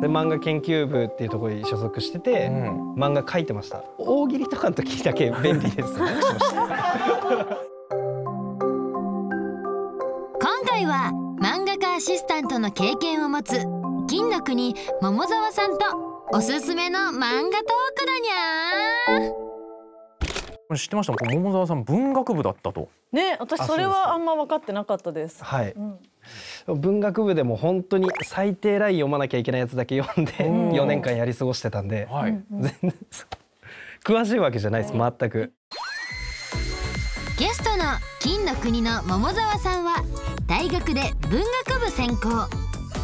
で漫画研究部っていうところに所属してて、うん、漫画描いてました大喜利とかの時だけ便利です 今回は漫画家アシスタントの経験を持つ金の国桃沢さんとおすすめの漫画トークだにゃー知ってました桃沢さん文学部だったとね私それはあんま分かってなかったですはい、うん、文学部でも本当に最低ライン読まなきゃいけないやつだけ読んで4年間やり過ごしてたんで、はい、全然詳しいわけじゃないです、全くゲストの金の国の桃沢さんは大学で文学部専攻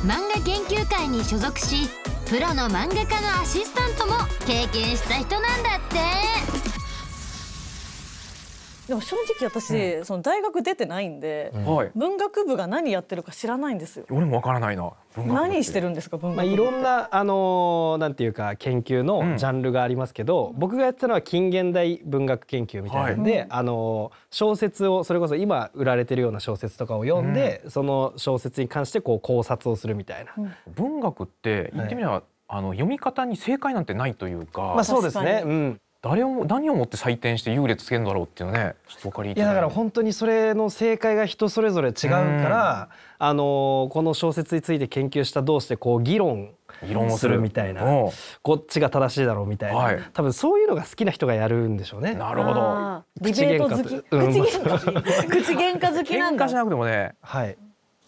漫画研究会に所属しプロの漫画家のアシスタントも経験した人なんだってでも正直私、うん、その大学出てないんで、うん、文学部が何やってるか知らないんですよ。俺もわからないな。何してるんですか文学部。まあいろんなあのー、なんていうか研究のジャンルがありますけど、うん、僕がやってたのは近現代文学研究みたいなんで、はい、あのー、小説をそれこそ今売られてるような小説とかを読んで、その小説に関してこう考察をするみたいな。文学って言ってみれば、はい、あの読み方に正解なんてないというか。まあそうですね。うん。誰を何をもって採点して優劣つけるんだろうっていうのねちょっと分かりいやだから本当にそれの正解が人それぞれ違うから、あのこの小説について研究した同士でこう議論議論をするみたいなこっちが正しいだろうみたいな、はい、多分そういうのが好きな人がやるんでしょうね。なるほど口喧嘩好き、口喧嘩口喧嘩好きなんだ喧嘩しなくてもね、はい、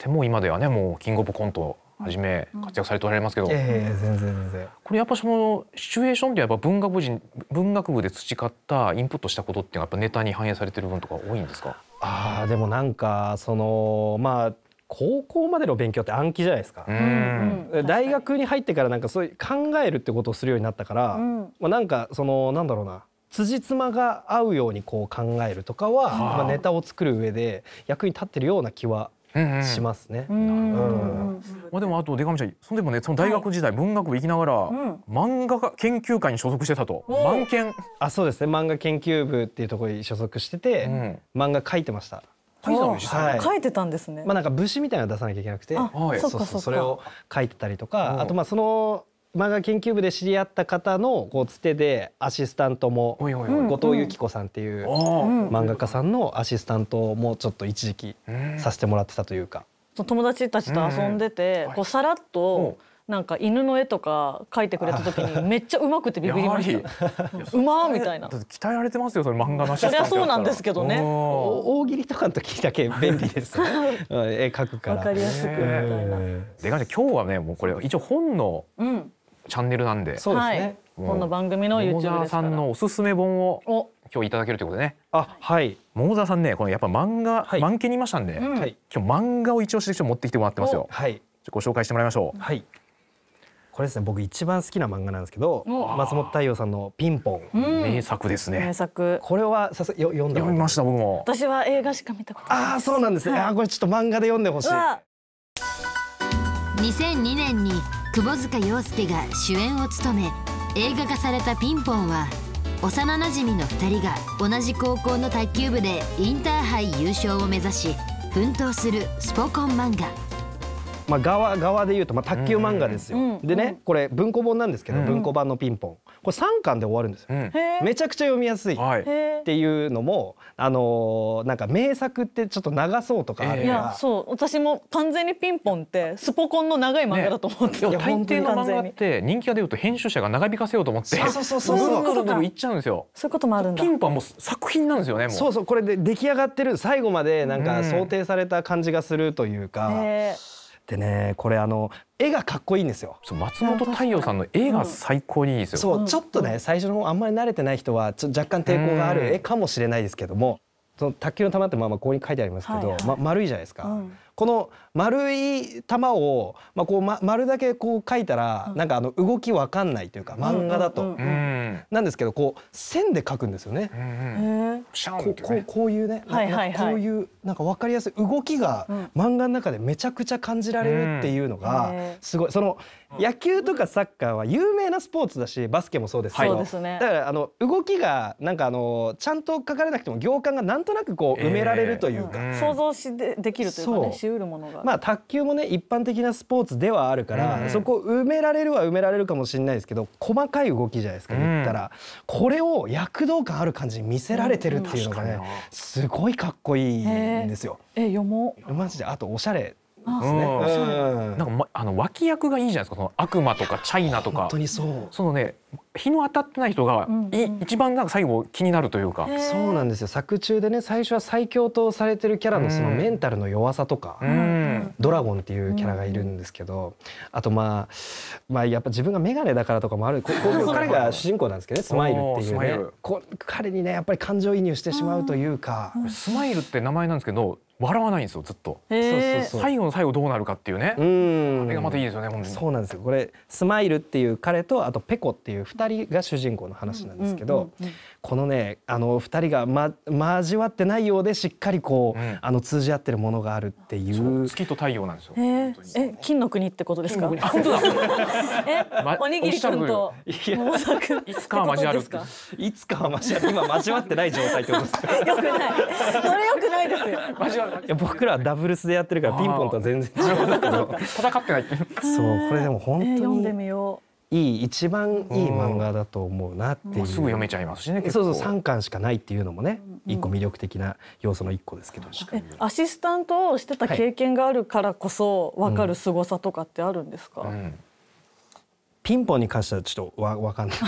でも今ではねもうキングオブコントはじめ活躍されておられますけど、うん、えー、全然全然これやっぱそのシチュエーションでやっぱ文学部人文学部で培ったインプットしたことっていうのはやっぱネタに反映されてる分とか多いんですかあでもなんかそのまあ高校までの勉強って暗記じゃないですか、うん大学に入ってからなんかそういう考えるってことをするようになったから、うん、まあ、なんかそのなんだろうな辻褄が合うようにこう考えるとかは、まあ、ネタを作る上で役に立ってるような気はしますね。まあでもあと出上ちゃんそんでもねその大学時代文学部行きながら漫画研究会に所属してたと漫研あそうですね漫画研究部っていうところに所属してて漫画書いてました。書いてたんですはい、書いてたんですね。まあなんか武士みたいなの出さなきゃいけなくて、そうそうそれを書いてたりとか、あとまあその漫画研究部で知り合った方のこうつてでアシスタントも後藤由紀子さんっていう漫画家さんのアシスタントもちょっと一時期させてもらってたというか。友達たちと遊んでて、こうさらっとなんか犬の絵とか描いてくれた時に めっちゃうまくてビビりました。うま みたいな。鍛えられてますよそれ漫画の。そりゃそうなんですけどね。大喜利とかの時だけ便利です。絵描くから。わかりやすくみたいな。で、今日はねもうこれ一応本のチャンネルなんで。そうですね。この番組の YouTube ですから。桃沢さんのおすすめ本を今日いただけるということでね。あ、はい。桃沢さんね、このやっぱ漫画、はい、にいましたんで、はい。今日漫画を一押して持ってきてもらってますよ。はい。ご紹介してもらいましょう。はい。これですね、僕一番好きな漫画なんですけど、松本太陽さんのピンポン、名作ですね。名作。これはさすよ読んだ。読みました僕も。私は映画しか見たことない。ああ、そうなんですね。あ、これちょっと漫画で読んでほしい。2002年に窪塚洋介が主演を務め映画化された「ピンポン」は幼なじみの2人が同じ高校の卓球部でインターハイ優勝を目指し奮闘するスポコン漫画。まあ、側側で言うと、まあ、卓球漫画ですよ、でねこれ文庫本なんですけど、文庫版の「ピンポン」これ3巻で終わるんですよ、めちゃくちゃ読みやすいっていうのもあのなんか名作ってちょっと流そうとかあるいやそう私も完全にピンポンってスポコンの長い漫画だと思って、ね、大抵の漫画って人気が出ると編集者が長引かせようと思ってそうそうそうそうそうそういっちゃうんですよそういうこともあるうそピンポンも作品なんですよねそうそうこれで出来上がってる最後までなんか想定された感じがするというか、うんでねこれあの絵がかっこいいんですよ松本太陽さんの絵が最高にいいですよ、そうちょっとね最初の方あんまり慣れてない人はちょ若干抵抗がある絵かもしれないですけどもその卓球の球ってまあまあここに書いてありますけど、ま、丸いじゃないですか。うんこの丸い玉を、まあ、こう、ま、丸だけこう描いたら、うなんかあの動き分かんないというか漫画だと、なんですけどこう線で書くんですよね。ここういうね、はいはいはい、こういうなんか分かりやすい動きが漫画の中でめちゃくちゃ感じられるっていうのがすごいその野球とかサッカーは有名なスポーツだしバスケもそうですけど、はいね、だからあの動きがなんかあのちゃんと書かれなくても行間がなんとなくこう埋められるというか、うん、想像しでできるというかねしうるものがまあ卓球もね一般的なスポーツではあるから、うん、そこ埋められるは埋められるかもしれないですけど細かい動きじゃないですか言ったら、これを躍動感ある感じに見せられてるっていうのがね、すごいかっこいいんですよ。ええ読もうマジであとおしゃれですね。なんか、ま、あの脇役がいいじゃないですか。その悪魔とかチャイナとか。本当にそう。そのね、日の当たってない人が、うんうん、一番なんか最後気になるというかそうなんですよ作中でね最初は最強とされてるキャラのそのメンタルの弱さとか、うん、ドラゴンっていうキャラがいるんですけど、あとまあ、まあ、やっぱ自分が眼鏡だからとかもあるここ彼が主人公なんですけどねスマイルっていうねこ彼にねやっぱり感情移入してしまうというか。うん、スマイルって名前なんですけど笑わないんですよずっと最後の最後どうなるかっていうねあれがまたいいですよねそうなんですよこれスマイルっていう彼とあとペコっていう2人が主人公の話なんですけど、このねあの2人が、ま、交わってないようでしっかりこう、うん、あの通じ合ってるものがあるっていう月と太陽なんですよ。えー、え金の国ってことですか本当だ え、ま、おにぎり君と桃沢君いつかは交わるいつかは交わる今交わってない状態ってことですかよくないそれよくないですよ交わるいや僕らはダブルスでやってるからピンポンとは全然違うんだけど戦ってないってそうこれでも本当に、読んでみよういい一番いい漫画だと思うなっていう、うん、すぐ読めちゃいますしねそうそう3巻しかないっていうのもね一個魅力的な要素の一個ですけど、アシスタントをしてた経験があるからこそ分かる凄さとかってあるんですか、うんうん、ピンポンに関してはちょっとわわかんない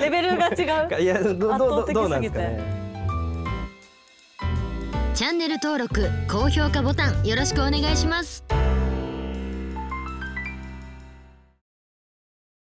レベルが違ういやどどどうなんねチャンネル登録高評価ボタンよろしくお願いします